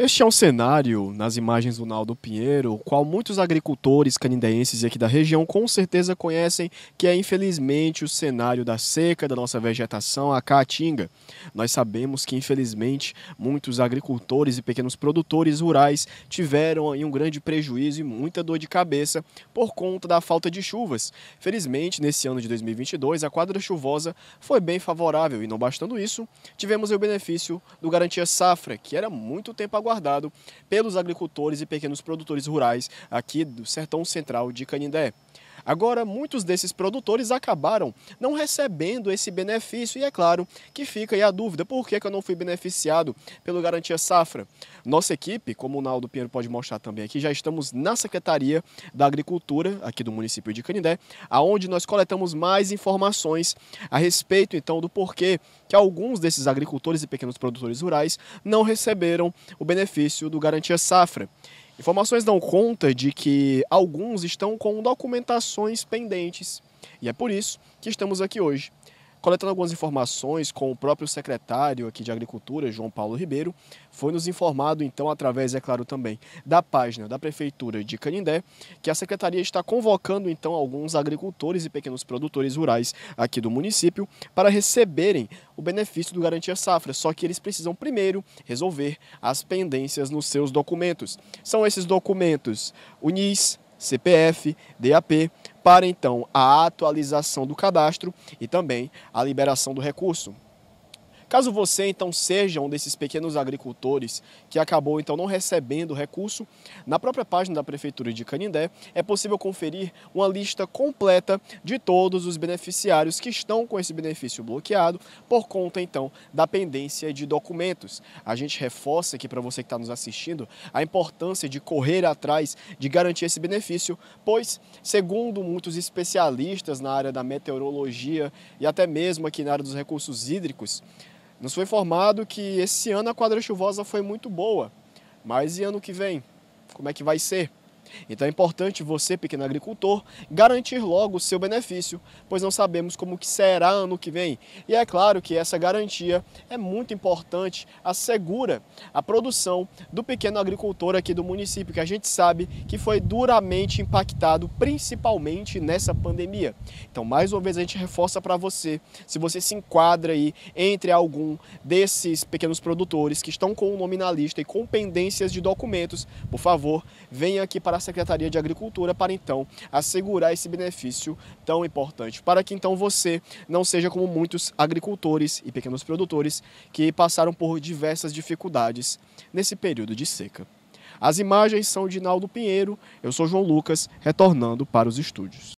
Este é um cenário, nas imagens do Naldo Pinheiro, qual muitos agricultores canindenses aqui da região com certeza conhecem, que é infelizmente o cenário da seca da nossa vegetação, a caatinga. Nós sabemos que infelizmente muitos agricultores e pequenos produtores rurais tiveram aí um grande prejuízo e muita dor de cabeça por conta da falta de chuvas. Felizmente, nesse ano de 2022, a quadra chuvosa foi bem favorável e não bastando isso, tivemos o benefício do Garantia Safra, que era muito tempo aguardado guardado pelos agricultores e pequenos produtores rurais aqui do sertão central de Canindé. Agora, muitos desses produtores acabaram não recebendo esse benefício e é claro que fica aí a dúvida, por que, que eu não fui beneficiado pelo Garantia Safra? Nossa equipe, como o Naldo Pinheiro pode mostrar também aqui, já estamos na Secretaria da Agricultura aqui do município de Canindé, aonde nós coletamos mais informações a respeito então do porquê que alguns desses agricultores e pequenos produtores rurais não receberam o benefício do Garantia Safra. Informações dão conta de que alguns estão com documentações pendentes e é por isso que estamos aqui hoje. Coletando algumas informações com o próprio secretário aqui de Agricultura, João Paulo Ribeiro, foi nos informado, então, através, é claro, também da página da Prefeitura de Canindé, que a Secretaria está convocando, então, alguns agricultores e pequenos produtores rurais aqui do município para receberem o benefício do Garantia Safra, só que eles precisam primeiro resolver as pendências nos seus documentos. São esses documentos o NIS, CPF, DAP, para então a atualização do cadastro e também a liberação do recurso. Caso você então seja um desses pequenos agricultores que acabou então não recebendo recurso, na própria página da prefeitura de Canindé é possível conferir uma lista completa de todos os beneficiários que estão com esse benefício bloqueado por conta então da pendência de documentos. A gente reforça aqui para você que está nos assistindo a importância de correr atrás de garantir esse benefício, pois segundo muitos especialistas na área da meteorologia e até mesmo aqui na área dos recursos hídricos, nos foi informado que esse ano a quadra chuvosa foi muito boa, mas e ano que vem? Como é que vai ser? Então é importante você, pequeno agricultor, garantir logo o seu benefício, pois não sabemos como que será ano que vem. E é claro que essa garantia é muito importante, assegura a produção do pequeno agricultor aqui do município, que a gente sabe que foi duramente impactado, principalmente nessa pandemia. Então, mais uma vez, a gente reforça para você, se você se enquadra aí entre algum desses pequenos produtores que estão com o nome na lista e com pendências de documentos, por favor, venha aqui para a Secretaria de Agricultura para então assegurar esse benefício tão importante, para que então você não seja como muitos agricultores e pequenos produtores que passaram por diversas dificuldades nesse período de seca. As imagens são de Naldo Pinheiro, eu sou João Lucas, retornando para os estúdios.